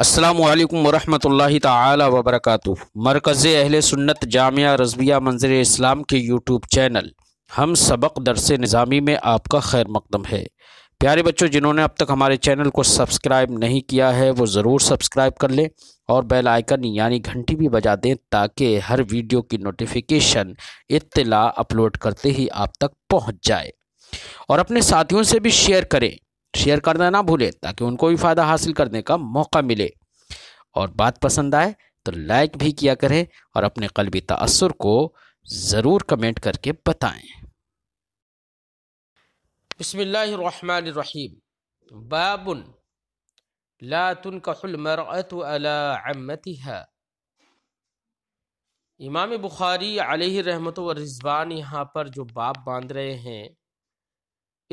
असलम वालेकुम तबरक मरकज़ अहल सुन्नत जामिया रजबिया मंजर इस्लाम के यूट्यूब चैनल हम सबक दरस निज़ामी में आपका खैर मकदम है प्यारे बच्चों जिन्होंने अब तक हमारे चैनल को सब्सक्राइब नहीं किया है वो ज़रूर सब्सक्राइब कर लें और बेल आइकन यानी घंटी भी बजा दें ताकि हर वीडियो की नोटिफिकेशन इत्तला अपलोड करते ही आप तक पहुँच जाए और अपने साथियों से भी शेयर करें शेयर करना ना भूलें ताकि उनको भी फ़ायदा हासिल करने का मौका मिले और बात पसंद आए तो लाइक भी किया करें और अपने कलबी तसर को ज़रूर कमेंट करके बताएँ बसमीम बाबुन है इमाम बुखारी रहमत व रिजवान यहाँ पर जो बाप बांध रहे हैं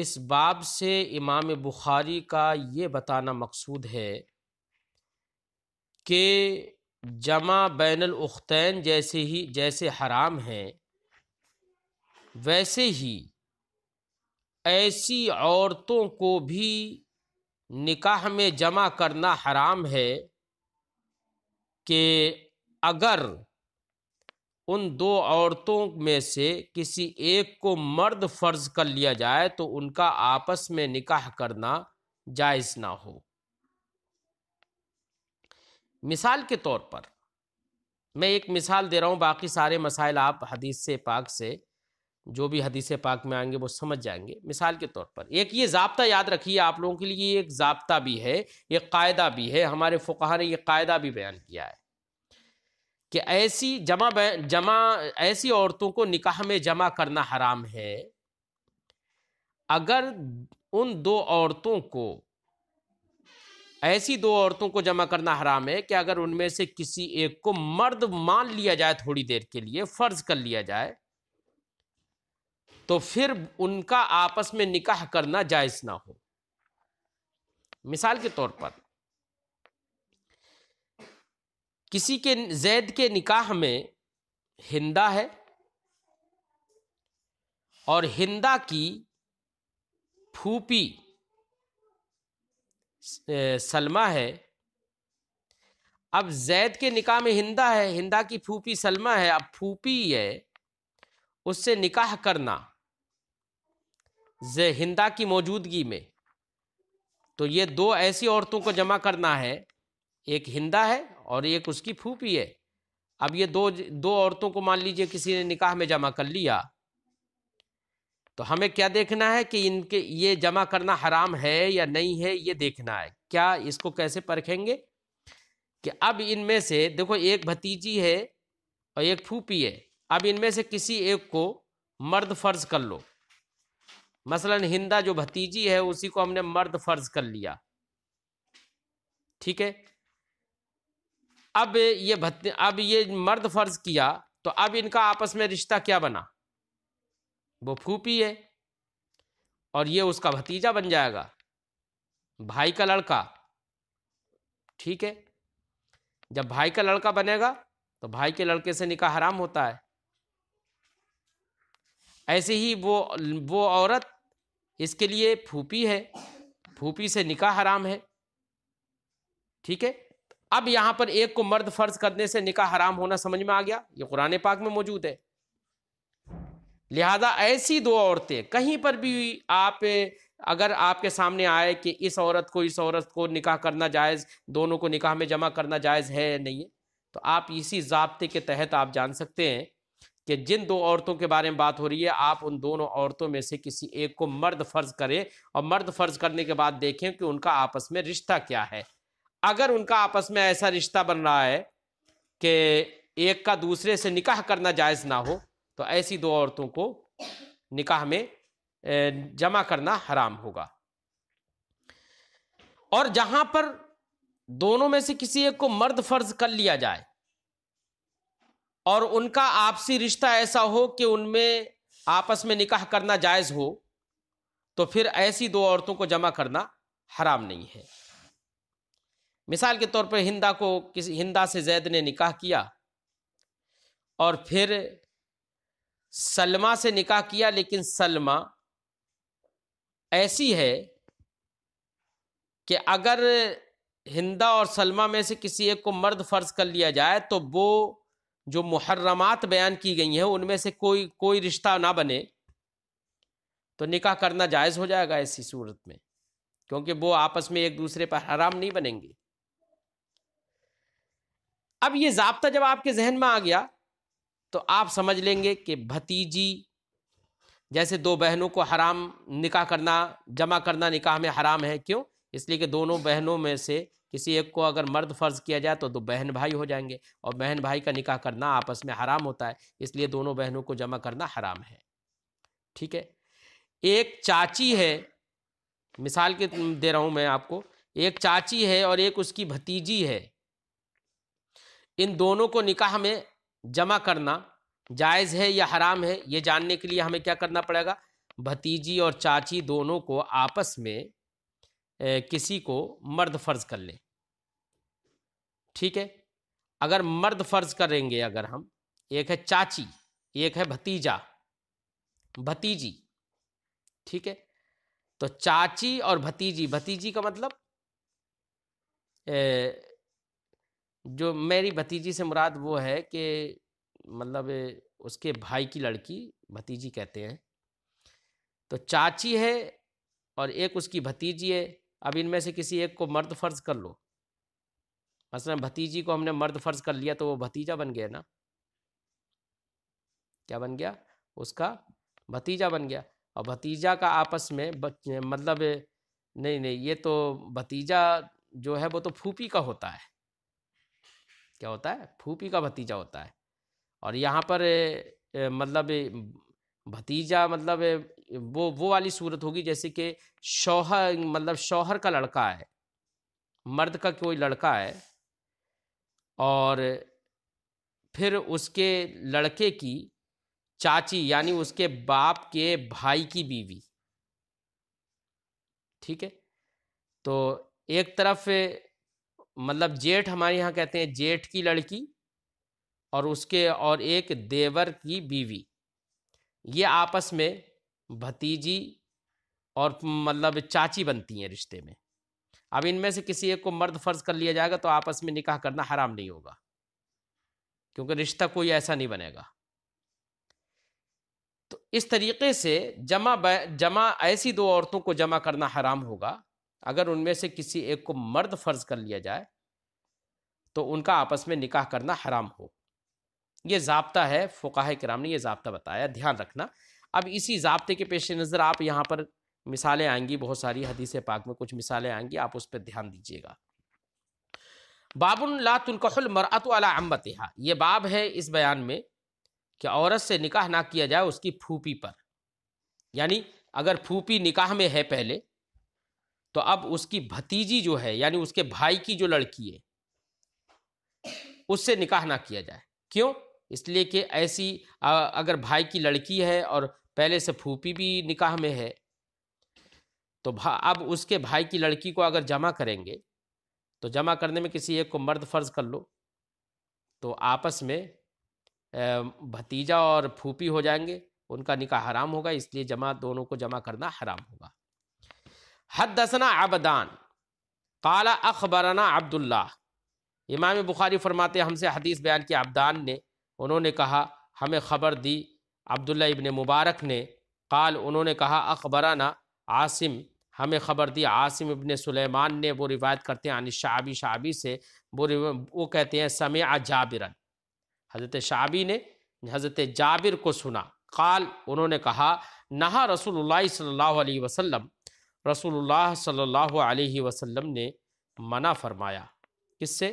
इस बाब से इमाम बुखारी का ये बताना मकसूद है कि जमा बैनलख्तैन जैसे ही जैसे हराम है वैसे ही ऐसी औरतों को भी निकाह में जमा करना हराम है कि अगर उन दो औरतों में से किसी एक को मर्द फर्ज कर लिया जाए तो उनका आपस में निकाह करना जायज़ ना हो मिसाल के तौर पर मैं एक मिसाल दे रहा हूँ बाकी सारे मसाइल आप हदीस से पाक से जो भी हदीस पाक में आएंगे वो समझ जाएंगे मिसाल के तौर पर एक ये जबता याद रखिए आप लोगों के लिए एक जबता भी है एक कायदा भी है हमारे फ़ुकाहा ने ये कायदा भी बयान किया है कि ऐसी जमा जमा ऐसी औरतों को निकाह में जमा करना हराम है अगर उन दो औरतों को ऐसी दो औरतों को जमा करना हराम है कि अगर उनमें से किसी एक को मर्द मान लिया जाए थोड़ी देर के लिए फर्ज कर लिया जाए तो फिर उनका आपस में निकाह करना जायज़ ना हो मिसाल के तौर पर किसी के जैद के निकाह में हिंदा है और हिंदा की फूपी सलमा है अब जैद के निकाह में हिंदा है हिंदा की फूपी सलमा है अब फूपी है उससे निकाह करना हिंदा की मौजूदगी में तो ये दो ऐसी औरतों को जमा करना है एक हिंदा है और एक उसकी फूफी है अब ये दो दो औरतों को मान लीजिए किसी ने निकाह में जमा कर लिया तो हमें क्या देखना है कि इनके ये जमा करना हराम है या नहीं है ये देखना है क्या इसको कैसे परखेंगे कि अब इनमें से देखो एक भतीजी है और एक फूफी है अब इनमें से किसी एक को मर्द फर्ज कर लो मसलन हिंदा जो भतीजी है उसी को हमने मर्द फर्ज कर लिया ठीक है अब ये भत्ते अब ये मर्द फर्ज किया तो अब इनका आपस में रिश्ता क्या बना वो फूपी है और ये उसका भतीजा बन जाएगा भाई का लड़का ठीक है जब भाई का लड़का बनेगा तो भाई के लड़के से निकाह हराम होता है ऐसे ही वो वो औरत इसके लिए फूपी है फूपी से निकाह हराम है ठीक है अब यहां पर एक को मर्द फर्ज करने से निकाह हराम होना समझ में आ गया ये कुरान पाक में मौजूद है लिहाजा ऐसी दो औरतें कहीं पर भी आप अगर आपके सामने आए कि इस औरत को इस औरत को निकाह करना जायज़ दोनों को निकाह में जमा करना जायज़ है या नहीं है तो आप इसी जबते के तहत आप जान सकते हैं कि जिन दो औरतों के बारे में बात हो रही है आप उन दोनों औरतों में से किसी एक को मर्द फ़र्ज करें और मर्द फ़र्ज करने के बाद देखें कि उनका आपस में रिश्ता क्या है अगर उनका आपस में ऐसा रिश्ता बन रहा है कि एक का दूसरे से निकाह करना जायज़ ना हो तो ऐसी दो औरतों को निकाह में जमा करना हराम होगा और जहां पर दोनों में से किसी एक को मर्द फर्ज कर लिया जाए और उनका आपसी रिश्ता ऐसा हो कि उनमें आपस में निकाह करना जायज़ हो तो फिर ऐसी दो औरतों को जमा करना हराम नहीं है मिसाल के तौर पर हिंदा को किसी हिंदा से जैद ने निकाह किया और फिर सलमा से निकाह किया लेकिन सलमा ऐसी है कि अगर हिंदा और सलमा में से किसी एक को मर्द फ़र्ज कर लिया जाए तो वो जो मुहर्रमात बयान की गई हैं उनमें से कोई कोई रिश्ता ना बने तो निकाह करना जायज़ हो जाएगा ऐसी सूरत में क्योंकि वो आपस में एक दूसरे पर हराम नहीं बनेंगे अब ये जबता जब आपके जहन में आ गया तो आप समझ लेंगे कि भतीजी जैसे दो बहनों को हराम निकाह करना जमा करना निकाह में हराम है क्यों इसलिए कि दोनों बहनों में से किसी एक को अगर मर्द फ़र्ज किया जाए तो दो बहन भाई हो जाएंगे और बहन भाई का निकाह करना आपस में हराम होता है इसलिए दोनों बहनों को जमा करना हराम है ठीक है एक चाची है मिसाल के दे रहा हूँ मैं आपको एक चाची है और एक उसकी भतीजी है इन दोनों को निकाह में जमा करना जायज़ है या हराम है ये जानने के लिए हमें क्या करना पड़ेगा भतीजी और चाची दोनों को आपस में ए, किसी को मर्द फ़र्ज़ कर लें ठीक है अगर मर्द फ़र्ज़ करेंगे अगर हम एक है चाची एक है भतीजा भतीजी ठीक है तो चाची और भतीजी भतीजी का मतलब ए, जो मेरी भतीजी से मुराद वो है कि मतलब उसके भाई की लड़की भतीजी कहते हैं तो चाची है और एक उसकी भतीजी है अब इनमें से किसी एक को मर्द फर्ज कर लो मसलन भतीजी को हमने मर्द फर्ज कर लिया तो वो भतीजा बन गया ना क्या बन गया उसका भतीजा बन गया और भतीजा का आपस में मतलब नहीं नहीं ये तो भतीजा जो है वो तो फूपी का होता है क्या होता है फूफी का भतीजा होता है और यहाँ पर मतलब भतीजा मतलब वो वो वाली सूरत होगी जैसे कि शौहर मतलब शौहर का लड़का है मर्द का कोई लड़का है और फिर उसके लड़के की चाची यानी उसके बाप के भाई की बीवी ठीक है तो एक तरफ मतलब जेठ हमारे यहाँ कहते हैं जेठ की लड़की और उसके और एक देवर की बीवी ये आपस में भतीजी और मतलब चाची बनती हैं रिश्ते में अब इनमें से किसी एक को मर्द फर्ज कर लिया जाएगा तो आपस में निकाह करना हराम नहीं होगा क्योंकि रिश्ता कोई ऐसा नहीं बनेगा तो इस तरीके से जमा जमा ऐसी दो औरतों को जमा करना हराम होगा अगर उनमें से किसी एक को मर्द फर्ज कर लिया जाए तो उनका आपस में निकाह करना हराम हो ये जबता है फ़ुकाह कराम ने यह जबता बताया ध्यान रखना अब इसी जबते के पेश नज़र आप यहाँ पर मिसालें आएंगी बहुत सारी हदीस पाक में कुछ मिसालें आएंगी आप उस पर ध्यान दीजिएगा बाबुल ला तुलकहल मरअत अला अम्बत ये बाब है इस बयान में कि औरत से निकाह ना किया जाए उसकी फूपी पर यानी अगर फूपी निकाह में है पहले तो अब उसकी भतीजी जो है यानी उसके भाई की जो लड़की है उससे निकाह ना किया जाए क्यों इसलिए कि ऐसी अगर भाई की लड़की है और पहले से फूफी भी निकाह में है तो भा अब उसके भाई की लड़की को अगर जमा करेंगे तो जमा करने में किसी एक को मर्द फर्ज कर लो तो आपस में भतीजा और फूफी हो जाएंगे उनका निकाह हराम होगा इसलिए जमा दोनों को जमा करना हराम होगा हदसना आबदान काला अखबरना अब्दुल्ला इमाम बुखारी फरमाते हमसे हदीस बयान के आबदान ने उन्होंने कहा हमें खबर दी अब्दुल्ला इबन मुबारक ने काल उन्होंने कहा अखबराना आसिम हमें खबर दी आसिम इबन सुलेमान ने वो रिवायत करते हैं अनिल शाबी शाबी से वो वो कहते हैं समय जाबिरन हज़रत शाबी ने हज़रत जाबिर को सुना काल उन्होंने कहा नहा रसूल सल्लल्लाहु अलैहि वसल्लम रसूलुल्लाह सल्लल्लाहु अलैहि वसल्लम ने मना फरमाया किससे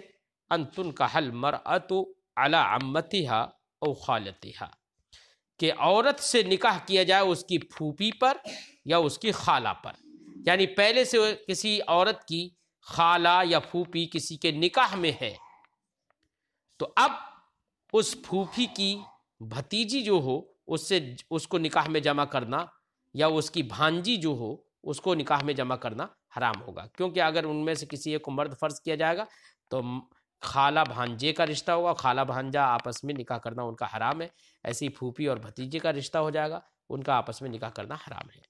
अंतुन का हल मर अतु अला अम्मतिहा और खालतिहा कि औरत से निकाह किया जाए उसकी फूपी पर या उसकी खाला पर यानी पहले से किसी औरत की खाला या फूफी किसी के निकाह में है तो अब उस फूफी की भतीजी जो हो उससे उसको निकाह में जमा करना या उसकी भांजी जो हो उसको निकाह में जमा करना हराम होगा क्योंकि अगर उनमें से किसी एक को मर्द फ़र्ज किया जाएगा तो खाला भांजे का रिश्ता होगा खाला भांजा आपस में निकाह करना उनका हराम है ऐसी फूफी और भतीजे का रिश्ता हो जाएगा उनका आपस में निकाह करना हराम है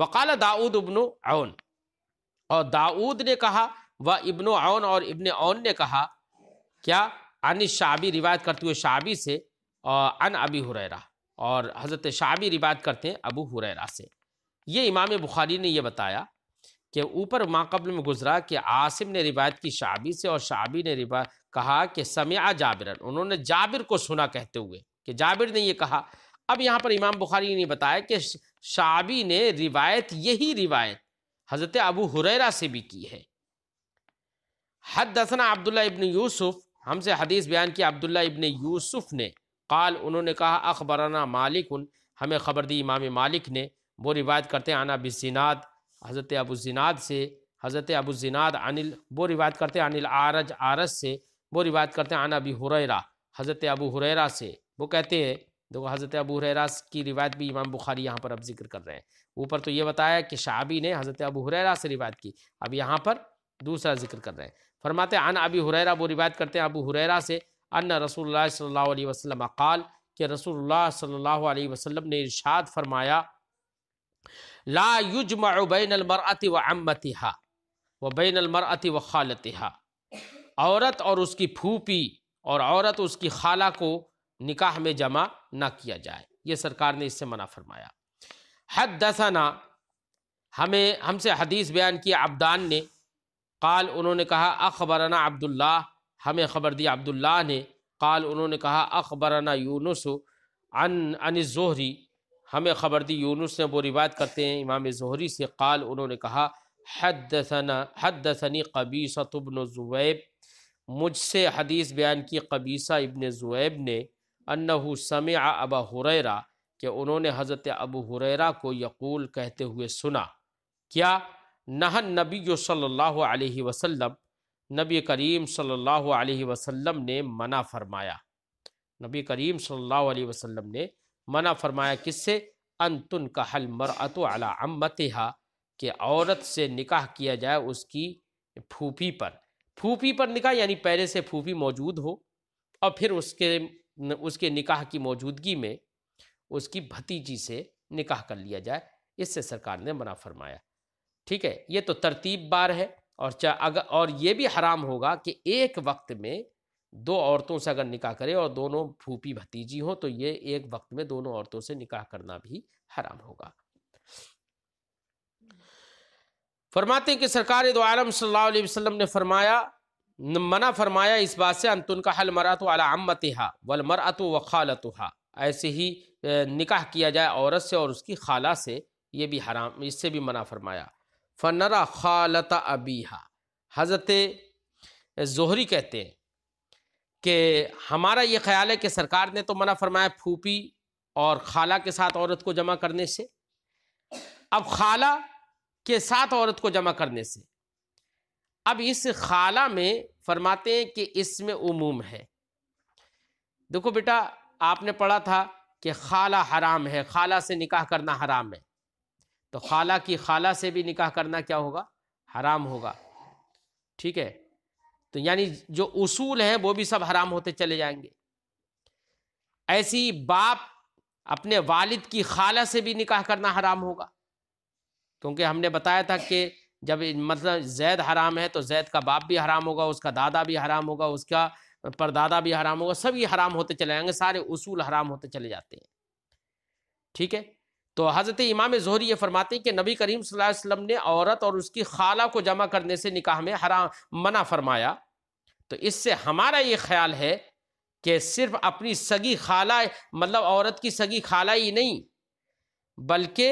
वकाल दाऊद इब्न औन और दाऊद ने कहा व इब्न औन और इब्न औन ने कहा क्या अन शाबी रिवायत करते हुए शाबी से और अन अबी हुरैरा और हज़रत शाबी रिवायत करते हैं अबू हुरैरा से ये इमाम बुखारी ने यह बताया कि ऊपर माकबल में गुजरा कि आसिम ने रिवायत की शाबी से और शाबी ने रिवा कहा कि समया जाबिरन उन्होंने जाबिर को सुना कहते हुए कि जाबिर ने यह कहा अब यहाँ पर इमाम बुखारी ने बताया कि शाबी ने रिवायत यही रिवायत हज़रत अबू हुरैरा से भी की है हद दसना अब्दुल्ला इबन यूसुफ हमसे हदीस बयान किया अब्दुल्ला इबन यूसुफ ने कल उन्होंने कहा अखबराना मालिक उन हमें खबर दी इमाम मालिक ने वो रिवायत करते हैं आना बिजनाद हज़रत अबू जिनाद से हज़रत अबू जिनाद अनिल वो रिवायत करते हैं अनिल आरज आरज से वो रिवायत करते हैं आना अबी हुररा हज़रत अबू हुररा से वो कहते हैं देखो हज़रत अबू हुररा की रिवायत भी इमाम बुखारी यहाँ पर अब जिक्र कर रहे हैं ऊपर तो ये बताया कि शाबी ने हज़रत अबू हुररा से रिवायत की अब यहाँ पर दूसरा जिक्र कर रहे हैं फरमाते अन अबी हुररा वो रिवायत करते हैं अबू हुररा से अन रसूल सल्ला वसलम अकाल के रसूल सल्ला वसलम ने इर्शाद फरमाया ला युजमाबैन अलमरअति व अम्मतिहा व बैन अलमरअति व खालतहा औरत और उसकी फूपी और औरत उसकी खाला को निकाह में जमा ना किया जाए ये सरकार ने इससे मना फरमाया हद दसाना हमें हमसे हदीस बयान किया अब्दान ने काल उन्होंने कहा अखबरना अब्दुल्ला हमें ख़बर दिया अब्दुल्ला ने काल उन्होंने कहा अखबरना यूनुस अन अनिजोहरी हमें ख़बर दी यूनुस ने वो रिवायत करते हैं इमाम जहरी से काल उन्होंने कहा हदसना दसनी कबीसा तबन ज़ुबैब मुझसे हदीस बयान की कबीसा इबन ज़ुबैब ने अन्नहु सम अब हुररा कि उन्होंने हज़रत अबू हुररा को यकूल कहते हुए सुना क्या नहन नबी सल्लल्लाहु अलैहि वसल्लम नबी करीम सल्लल्लाहु अलैहि वसल्लम ने मना फरमाया नबी करीम सल्लल्लाहु अलैहि वसल्लम ने मना फरमाया किससे अनतुन का हल मरअत अला अम्मतहा कि औरत से निकाह किया जाए उसकी फूफी पर फूफी पर निकाह यानी पहले से फूफी मौजूद हो और फिर उसके उसके निकाह की मौजूदगी में उसकी भतीजी से निकाह कर लिया जाए इससे सरकार ने मना फरमाया ठीक है ये तो तरतीब बार है और चा अगर और ये भी हराम होगा कि एक वक्त में दो औरतों से अगर निकाह करे और दोनों फूपी भतीजी हो तो ये एक वक्त में दोनों औरतों से निकाह करना भी हराम होगा फरमाते हैं कि सरकार दो आलम सल्लल्लाहु अलैहि वसल्लम ने फरमाया मना फरमाया इस बात से अंतुन का हल मरा तो अला अम्मतहा वल मरअत वखालतहा ऐसे ही निकाह किया जाए औरत से और उसकी खाला से ये भी हराम इससे भी मना फरमाया फनरा खालता अबीहा हज़रत जोहरी कहते हैं कि हमारा ये ख्याल है कि सरकार ने तो मना फरमाया फूपी और खाला के साथ औरत को जमा करने से अब खाला के साथ औरत को जमा करने से अब इस खाला में फरमाते हैं कि इसमें उमूम है देखो बेटा आपने पढ़ा था कि खाला हराम है खाला से निकाह करना हराम है तो खाला की खाला से भी निकाह करना क्या होगा हराम होगा ठीक है तो यानी जो उसूल हैं वो भी सब हराम होते चले जाएंगे ऐसी बाप अपने वालिद की खाला से भी निकाह करना हराम होगा क्योंकि हमने बताया था कि जब मतलब जैद हराम है तो जैद का बाप भी हराम होगा उसका दादा भी हराम होगा उसका परदादा भी हराम होगा सभी हराम होते चले जाएंगे सारे उसूल हराम होते चले जाते हैं ठीक है तो हज़रत इमाम जहरी ये फरमाते हैं कि नबी करीम वसल्लम ने औरत और उसकी खाला को जमा करने से निकाह में हरा मना फरमाया तो इससे हमारा ये ख्याल है कि सिर्फ अपनी सगी खाला मतलब औरत की सगी खाला ही नहीं बल्कि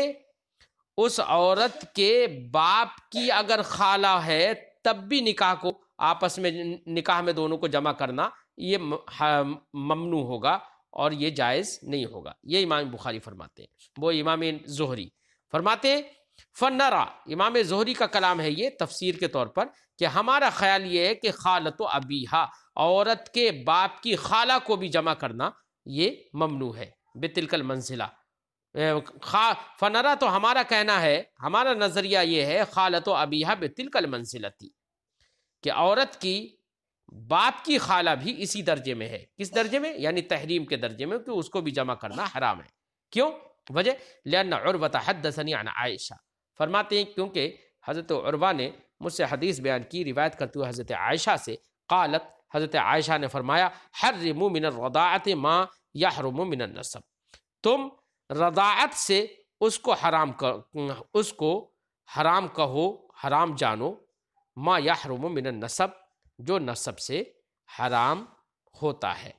उस औरत के बाप की अगर खाला है तब भी निकाह को आपस में निकाह में दोनों को जमा करना ये ममनू होगा और ये जायज़ नहीं होगा ये इमाम बुखारी फरमाते हैं वो इमाम जहरी फरमाते हैं फनरा इमाम जहरी का कलाम है ये तफसीर के तौर पर कि हमारा ख्याल ये है कि खालत अबीहा औरत के बाप की खाला को भी जमा करना ये ममनू है बेतिलकल मंजिला खा फनरा तो हमारा कहना है हमारा नज़रिया ये है खालत अबीहा बेतिलकल थी कि औरत की बाप की खाला भी इसी दर्जे में है किस दर्जे में यानी तहरीम के दर्जे में कि उसको भी जमा करना हराम है क्यों वजह लिया हद दसनी आना आयशा फरमाते हैं क्योंकि हज़रत अरबा ने मुझसे हदीस बयान की रिवायत करते हुए हज़रत आयशा से कालत हज़रत आयशा ने फरमाया हर मिन रदात माँ या हरम मिन नसब तुम रदात से उसको हराम कर उसको हराम कहो हराम जानो माँ या हरम मिन नसब जो नसब से हराम होता है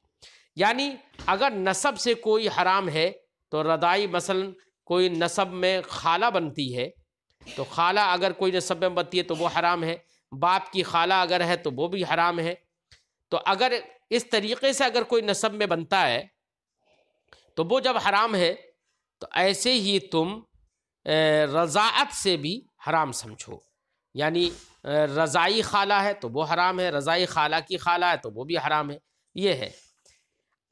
यानी अगर नसब से कोई हराम है तो रदाई मसलन कोई नसब में खाला बनती है तो खाला अगर कोई नसब में बनती है तो वो हराम है बाप की खाला अगर है तो वो भी हराम है तो अगर इस तरीके से अगर कोई नसब में बनता है तो वो जब हराम है तो ऐसे ही तुम रज़ात से भी हराम समझो यानी रज़ाई खाला है तो वो हराम है रज़ाई खाला की खाला है तो वो भी हराम है ये है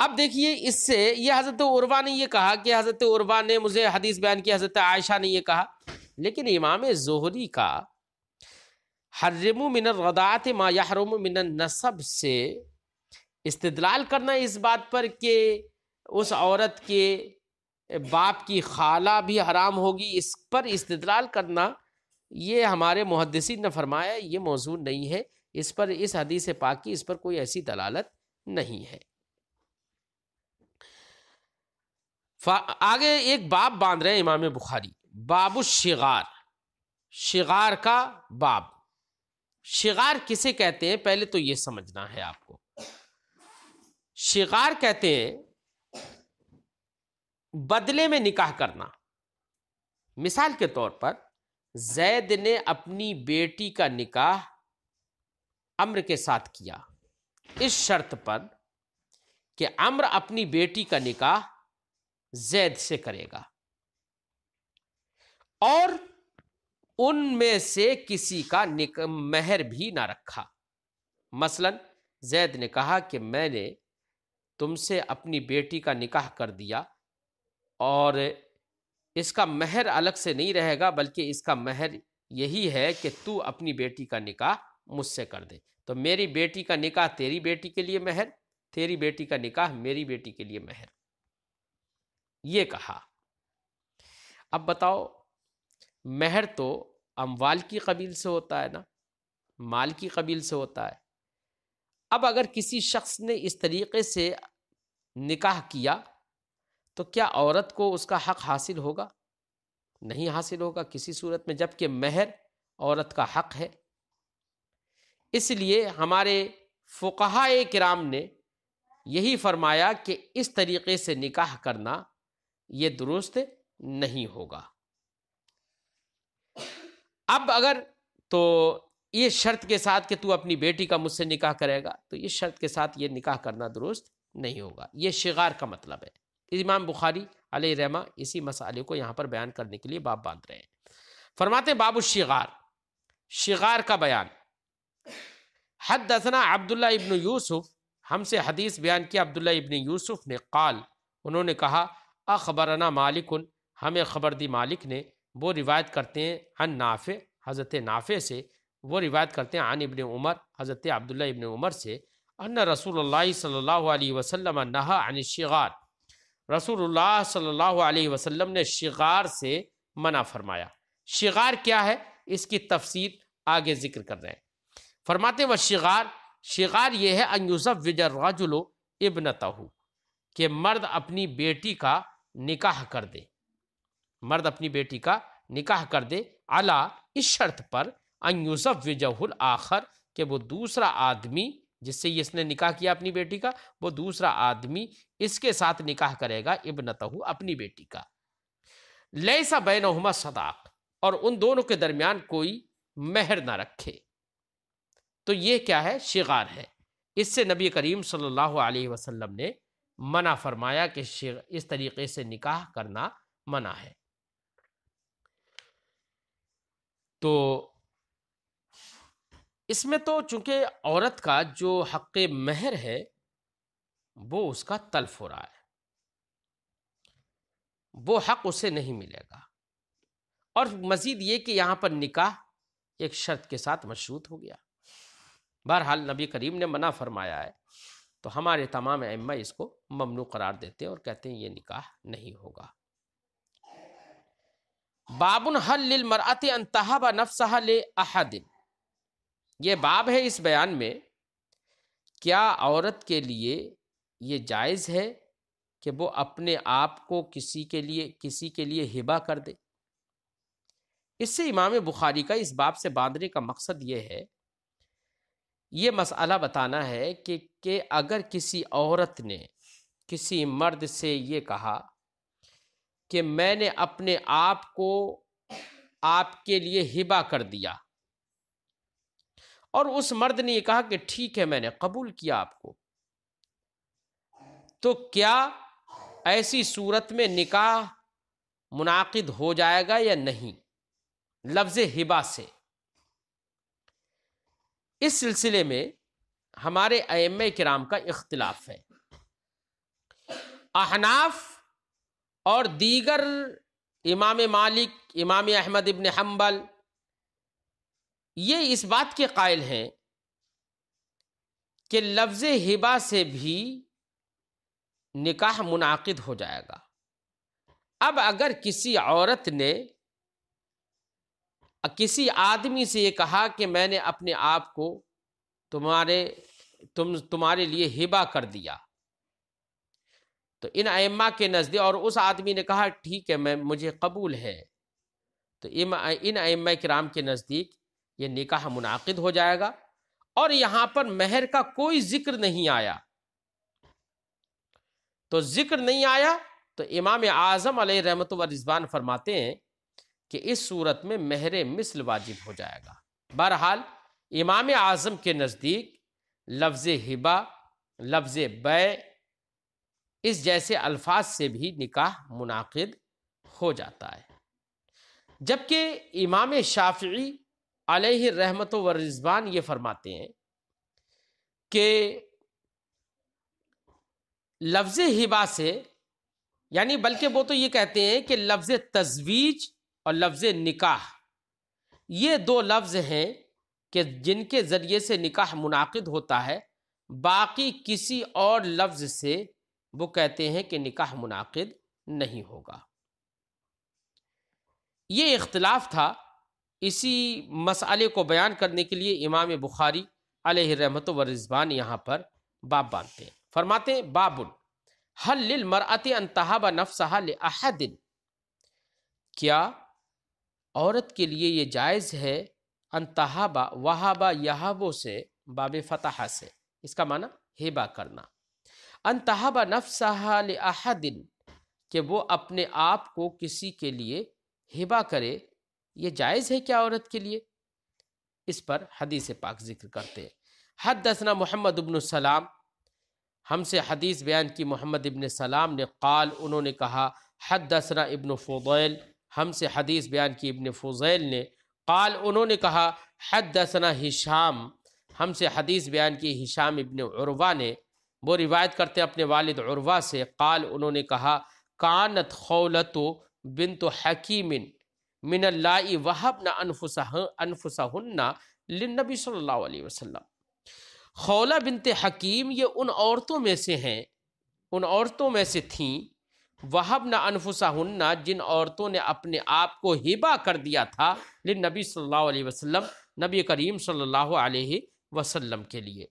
अब देखिए इससे ये हज़रत उर्वा ने यह कहा कि हज़रत उर्वा ने मुझे हदीस बयान की हज़रत आयशा ने यह कहा लेकिन इमाम जोहरी का हर्रम मिन रदात मा यहरम मिन नसब से इस्तदलाल करना इस बात पर कि उस औरत के बाप की खाला भी हराम होगी इस पर इस्तदलाल करना ये हमारे मुहदसिन ने फरमाया ये मौजू नहीं है इस पर इस हदीस पाक की इस पर कोई ऐसी दलालत नहीं है आगे एक बाब बांध रहे हैं इमाम बुखारी बाबु शिगार शिगार का बाब शिगार किसे कहते हैं पहले तो ये समझना है आपको शिगार कहते हैं बदले में निकाह करना मिसाल के तौर पर जैद ने अपनी बेटी का निकाह अम्र के साथ किया इस शर्त पर कि अम्र अपनी बेटी का निकाह जैद से करेगा और उनमें से किसी का मेहर भी ना रखा मसलन जैद ने कहा कि मैंने तुमसे अपनी बेटी का निकाह कर दिया और इसका महर अलग से नहीं रहेगा बल्कि इसका महर यही है कि तू अपनी बेटी का निकाह मुझसे कर दे तो मेरी बेटी का निकाह तेरी बेटी के लिए महर तेरी बेटी का निकाह मेरी बेटी के लिए महर ये कहा अब बताओ महर तो अमवाल की कबील से होता है ना माल की कबील से होता है अब अगर किसी शख्स ने इस तरीके से निकाह किया तो क्या औरत को उसका हक हासिल होगा नहीं हासिल होगा किसी सूरत में जबकि महर औरत का हक है इसलिए हमारे फुकाहा कराम ने यही फरमाया कि इस तरीके से निकाह करना ये दुरुस्त नहीं होगा अब अगर तो ये शर्त के साथ कि तू अपनी बेटी का मुझसे निकाह करेगा तो ये शर्त के साथ ये निकाह करना दुरुस्त नहीं होगा ये शिगार का मतलब है इमाम बुखारी रहमा इसी मसाले को यहाँ पर बयान करने के लिए बाप बांध रहे हैं फरमाते हैं बाबू शिगार शिगार का बयान हद दसना अब्दुल्ला इब्न यूसुफ हमसे हदीस बयान किया अब्दुल्ला इब्न यूसुफ ने कल उन्होंने कहा अखबरना मालिकुन हमें खबर दी मालिक ने वो रिवायत करते हैं अन नाफे हज़रत नाफे से वो रिवायत करते हैं अन इबन उमर हज़रत अब्दुल्ला इबन उमर से अन रसूल सल्ला वसलम नहा अन शिगार रसूलुल्लाह सल्लल्लाहु अलैहि वसल्लम ने शिगार से मना फरमाया शिगार क्या है इसकी तफसीर आगे जिक्र कर रहे हैं फरमाते व शिगार शिगार ये है अंगूसफ विजराजुलो इबन तहू कि मर्द अपनी बेटी का निकाह कर दे मर्द अपनी बेटी का निकाह कर दे अला इस शर्त पर अंगूसफ विजहुल आखर के वो दूसरा आदमी जिससे इसने निकाह किया अपनी बेटी का वो दूसरा आदमी इसके साथ निकाह करेगा इबन तहु अपनी बेटी का लैसा बैन सदाक और उन दोनों के दरमियान कोई मेहर ना रखे तो ये क्या है शिगार है इससे नबी करीम सल्लल्लाहु अलैहि वसल्लम ने मना फरमाया कि इस तरीके से निकाह करना मना है तो इसमें तो चूंकि औरत का जो हक महर है वो उसका तल्फ हो रहा है वो हक उसे नहीं मिलेगा और मजीद ये कि यहां पर निकाह एक शर्त के साथ मशरूत हो गया बहरहाल नबी करीम ने मना फरमाया है तो हमारे तमाम अम्मा इसको ममनू करार देते हैं और कहते हैं ये निकाह नहीं होगा बाबुन हल मरअत अनतहाबा नफसहा ले अहादिन ये बाब है इस बयान में क्या औरत के लिए ये जायज़ है कि वो अपने आप को किसी के लिए किसी के लिए हिबा कर दे इससे इमाम बुखारी का इस बाब से बांधने का मकसद ये है ये मसला बताना है कि कि अगर किसी औरत ने किसी मर्द से ये कहा कि मैंने अपने आप को आपके लिए हिबा कर दिया और उस मर्द ने कहा कि ठीक है मैंने कबूल किया आपको तो क्या ऐसी सूरत में निकाह मुनाकिद हो जाएगा या नहीं लफ्ज़ हिबा से इस सिलसिले में हमारे एम कराम का इख्तलाफ है अहनाफ और दीगर इमाम मालिक इमाम अहमद इबन हम्बल ये इस बात के कायल हैं कि लफ्ज़ हिबा से भी निकाह मुनद हो जाएगा अब अगर किसी औरत ने किसी आदमी से ये कहा कि मैंने अपने आप को तुम्हारे तुम तुम्हारे लिए हिबा कर दिया तो इन अम्मा के नज़दीक और उस आदमी ने कहा ठीक है मैं मुझे कबूल है तो इन अम्मा कराम के नज़दीक ये निकाह मुनाकिद हो जाएगा और यहां पर मेहर का कोई जिक्र नहीं आया तो जिक्र नहीं आया तो इमाम आजम रहमत रिजवान फरमाते हैं कि इस सूरत में मेहर मिसल वाजिब हो जाएगा बहरहाल इमाम आजम के नज़दीक लफ्ज़ हिबा लफ्ज़ बै इस जैसे अल्फाज से भी निकाह मुनाकिद हो जाता है जबकि इमाम शाफी अलह रहमत व रिजवान ये फरमाते हैं कि लफ्ज़ हिबा से यानी बल्कि वो तो ये कहते हैं कि लफ्ज़ तजवीज और लफ्ज़ निकाह ये दो लफ्ज़ हैं कि जिनके ज़रिए से निकाह मुनद होता है बाकी किसी और लफ्ज़ से वो कहते हैं कि निकाह मुनद नहीं होगा ये इख्तलाफ था इसी मसाले को बयान करने के लिए इमाम बुखारी अलह रहमत व रिजबान यहाँ पर बाप बांधते हैं फरमाते हैं बाबुल हल लिल मरअत अनतहाबा नफसहा अहदिन क्या औरत के लिए ये जायज़ है अनतहाबा वहाबा यहाबो से बाब फतहा से इसका माना हेबा करना अनतहाबा नफसहा अहदिन के वो अपने आप को किसी के लिए हेबा करे ये जायज़ है क्या औरत के लिए इस पर हदीस पाक जिक्र करते हैं हद दसना मोहम्मद इबन सलाम हमसे हदीस बयान की मोहम्मद इबन सलाम ने काल उन्होंने कहा हद दसना इबन फ़ैल हमसे हदीस बयान की इबन फ़ुज़ैल ने काल उन्होंने कहा हद दसना हिशाम हमसे हदीस बयान की हिशाम इबन उर्वा ने वो रिवायत करते अपने वालद उर्वा से कल उन्होंने कहा कानत खौलत बिन तो हकीमिन मिनल्लाई वहबना अनफुसहन्ना नबी सल्लल्लाहु अलैहि वसल्लम खौला बिनते हकीम ये उन औरतों में से हैं उन औरतों में से थीं वहबना अनफुसहन्ना जिन औरतों ने अपने आप को हिबा कर दिया था नबी सल्लल्लाहु अलैहि वसल्लम नबी करीम सल्लल्लाहु अलैहि वसल्लम के लिए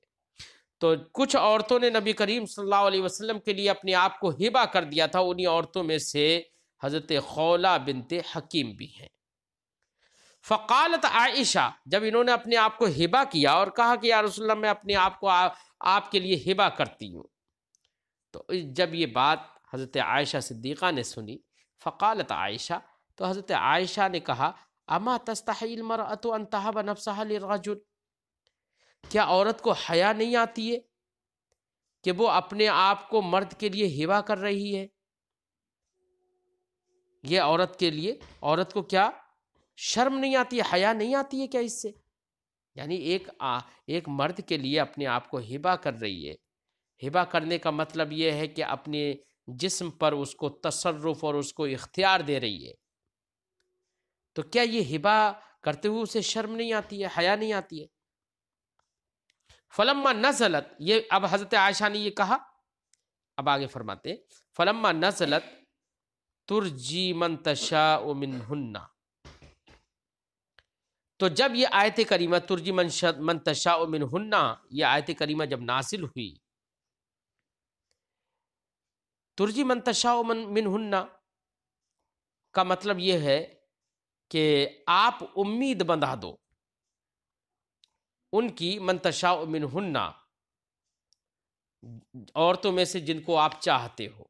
तो कुछ औरतों ने नबी करीम सल्लल्लाहु अलैहि वसल्लम के लिए अपने आप को हिबा कर दिया था उन्हीं औरतों में से हज़रत खौला बिनते हकीम भी हैं फ़कालत आयशा जब इन्होंने अपने आप को हिबा किया और कहा कि या मैं अपने आप को आपके लिए हिबा करती हूँ तो जब ये बात हज़रत आयशा सिद्दीक़ा ने सुनी फ़कालत आयशा तो हज़रत आयशा ने कहा अमा तस्तर अतो अनतहाब क्या औरत को हया नहीं आती है कि वो अपने आप को मर्द के लिए हिबा कर रही है ये औरत के लिए औरत को क्या शर्म नहीं आती है हया नहीं आती है क्या इससे यानी एक आ, एक मर्द के लिए अपने आप को हिबा कर रही है हिबा करने का मतलब ये है कि अपने जिस्म पर उसको तसरफ और उसको इख्तियार दे रही है तो क्या ये हिबा करते हुए उसे शर्म नहीं आती है हया नहीं आती है फलम्मा नजलत ये अब हज़रत आयशा ने ये कहा अब आगे फरमाते फलम्मा नजलत तुरजी मन तशा मिनहुन्ना तो जब ये आयत करीमा तुरजी मन मन तशा मिनहुन्ना ये आयत करीमा जब नासिल हुई तुरजी मन तशा मन मिनहुन्ना का मतलब ये है कि आप उम्मीद बंधा दो उनकी मनतशा मिनहुन्ना औरतों में से जिनको आप चाहते हो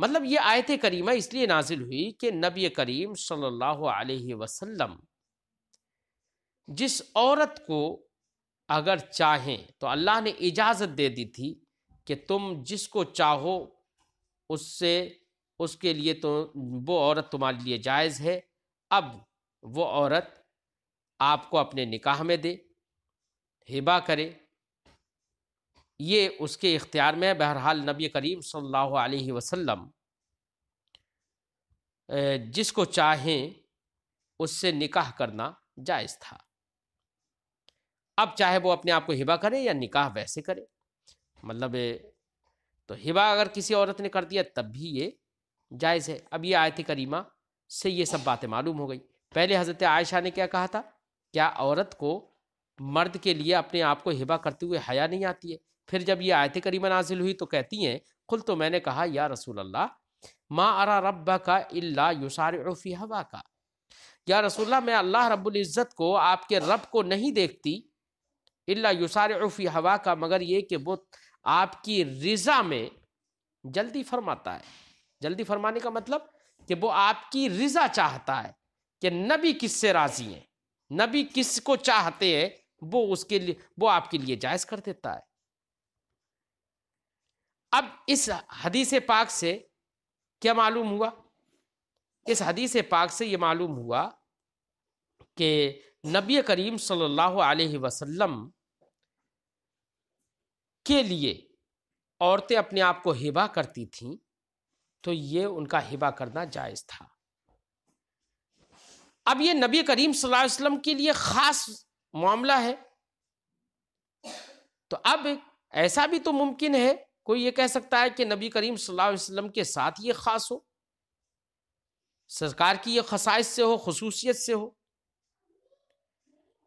मतलब ये आयत करीमा इसलिए नाजिल हुई कि नबी करीम सल्लल्लाहु अलैहि वसल्लम जिस औरत को अगर चाहें तो अल्लाह ने इजाज़त दे दी थी कि तुम जिसको चाहो उससे उसके लिए तो वो औरत तुम्हारे लिए जायज़ है अब वो औरत आपको अपने निकाह में दे हिबा करे ये उसके इख्तियार में बहरहाल नबी करीम सल्लल्लाहु अलैहि वसल्लम जिसको चाहें उससे निकाह करना जायज़ था अब चाहे वो अपने आप को हिबा करे या निकाह वैसे करे मतलब तो हिबा अगर किसी औरत ने कर दिया तब भी ये जायज़ है अब ये आयत करीमा से ये सब बातें मालूम हो गई पहले हज़रत आयशा ने क्या कहा था क्या औरत को मर्द के लिए अपने आप को हिबा करते हुए हया नहीं आती है फिर जब ये आयत करीमा नाजिल हुई तो कहती हैं खुल तो मैंने कहा या रसूल अल्लाह माँ अरा रबा का अल्ला युसारफ़ी हवा का या रसूल्ला मैं अल्लाह रबुल्ज़त को आपके रब को नहीं देखती अल्ला युसारफ़ी हवा का मगर ये कि वो आपकी रज़ा में जल्दी फरमाता है जल्दी फरमाने का मतलब कि वो आपकी रज़ा चाहता है कि नबी किससे राज़ी हैं नबी किस को चाहते हैं वो उसके लिए वो आपके लिए जायज़ कर देता है अब इस हदीस पाक से क्या मालूम हुआ इस हदीस पाक से ये मालूम हुआ कि नबी करीम सल्लल्लाहु अलैहि वसल्लम के लिए औरतें अपने आप को हिबा करती थीं तो ये उनका हिबा करना जायज़ था अब ये नबी करीम सल्लल्लाहु अलैहि वसल्लम के लिए ख़ास मामला है तो अब ऐसा भी तो मुमकिन है कोई ये कह सकता है कि नबी करीम सल्लल्लाहु अलैहि वसल्लम के साथ ये ख़ास हो सरकार की ये खसाइश से हो खसूसियत से हो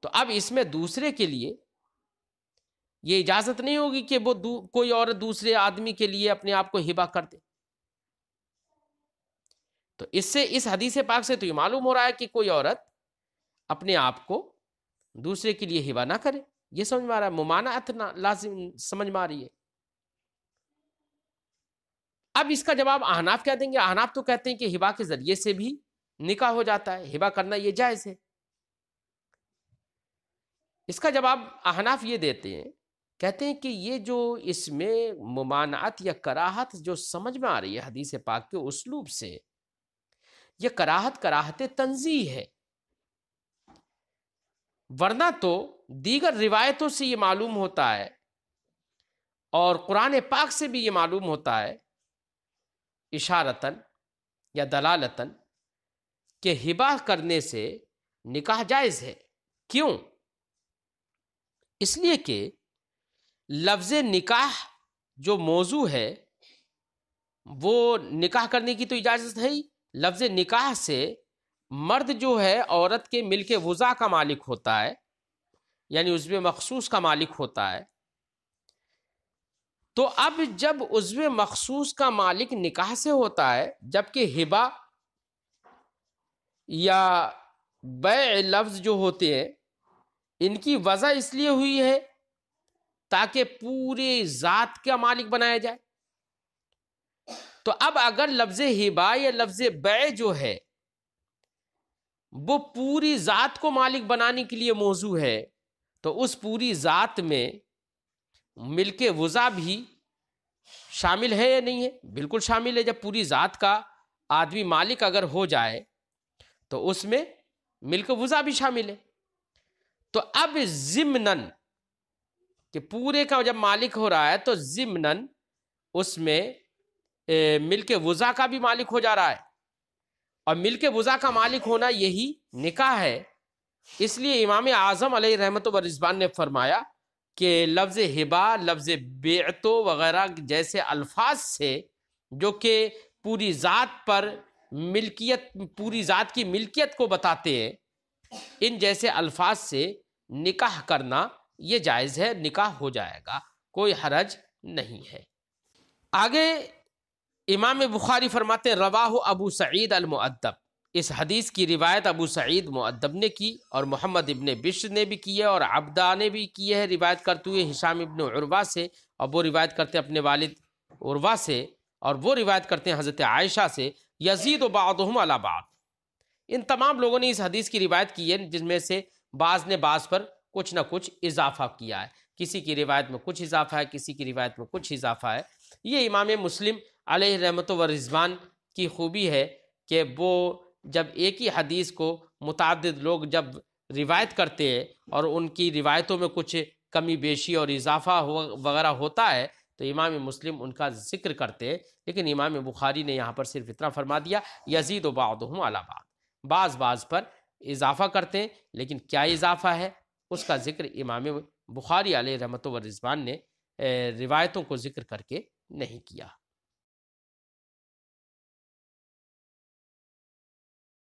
तो अब इसमें दूसरे के लिए ये इजाज़त नहीं होगी कि वो कोई और दूसरे आदमी के लिए अपने आप को हिबा कर दे तो इससे इस हदीस पाक से तो ये मालूम हो रहा है कि कोई औरत अपने आप को दूसरे के लिए हिबा ना करे ये समझ में आ रहा है मुमानात ना लाजिम समझ में आ रही है अब इसका जवाब आहनाफ क्या देंगे आहनाफ तो कहते हैं कि हिबा के जरिए से भी निकाह हो जाता है हिबा करना ये जायज है इसका जवाब आहनाफ ये देते हैं कहते हैं कि ये जो इसमें ममानात या कराहत जो समझ में आ रही है हदीस पाक के उसलूब से ये कराहत कराहत तंजी है वरना तो दीगर रिवायतों से ये मालूम होता है और कुरान पाक से भी ये मालूम होता है इशारतन या दलालतन के हिबा करने से निकाह जायज़ है क्यों इसलिए कि लफ्ज़ निकाह जो मौजू है वो निकाह करने की तो इजाज़त है ही लफ्ज़ निकाह से मर्द जो है औरत के मिल के वज़ा का मालिक होता है यानी उसमें मखसूस का मालिक होता है तो अब जब उज्व मखसूस का मालिक निकाह से होता है जबकि हिबा या बे लफ्ज़ जो होते हैं इनकी वजह इसलिए हुई है ताकि पूरे ज़ात का मालिक बनाया जाए तो अब अगर लफ्ज़ हिबा या लफ्ज़ बे जो है वो पूरी ज़ात को मालिक बनाने के लिए मौजू है तो उस पूरी ज़ात में मिलके वज़ा भी शामिल है या नहीं है बिल्कुल शामिल है जब पूरी ज़ात का आदमी मालिक अगर हो जाए तो उसमें मिलके वज़ा भी शामिल है तो अब ज़िमनन कि पूरे का जब मालिक हो रहा है तो ज़िमनन उसमें मिलके वज़ा का भी मालिक हो जा रहा है और मिलके वज़ा का मालिक होना यही निकाह है इसलिए इमाम आज़म रहमत रिजबान ने फरमाया कि लफ्ज़ हिबा लफ्ज़ बेतो वगैरह जैसे अल्फाज से जो कि पूरी ज़ात पर मिल्कियत पूरी ज़ात की मिल्कियत को बताते हैं इन जैसे अल्फाज से निकाह करना ये जायज़ है निकाह हो जाएगा कोई हरज नहीं है आगे इमाम बुखारी फरमाते रवाह अबू सईद अलमुअद्दब इस हदीस की रिवायत अबू सईद मुद्दब ने की और मोहम्मद इबन बिश्र ने भी की है और अब्दा ने भी की है रिवायत करते हुए हिशाम इबन उर्वा से और वो रिवायत करते हैं अपने वालिद उर्वा से और वो रिवायत करते हैं हज़रत आयशा से यजीद अला अलाबाद इन तमाम लोगों ने इस हदीस की रिवायत की है जिनमें से बाज़ ने बाज़ पर कुछ ना कुछ इजाफा किया है किसी की रिवायत में कुछ इजाफा है किसी की रिवायत में कुछ इजाफा है ये इमाम मुस्लिम अलह रहमत व रिजवान की खूबी है कि वो जब एक ही हदीस को मुतद लोग जब रिवायत करते हैं और उनकी रिवायतों में कुछ कमी बेशी और इजाफा हो वगैरह होता है तो इमाम मुस्लिम उनका जिक्र करते हैं लेकिन इमाम बुखारी ने यहाँ पर सिर्फ इतना फरमा दिया यजीद वबाद हूँ अलाबाद बाज बाज पर इजाफा करते हैं लेकिन क्या इजाफा है उसका जिक्र इमाम बुखारी आल रहमत रिजवान ने रिवायतों को जिक्र करके नहीं किया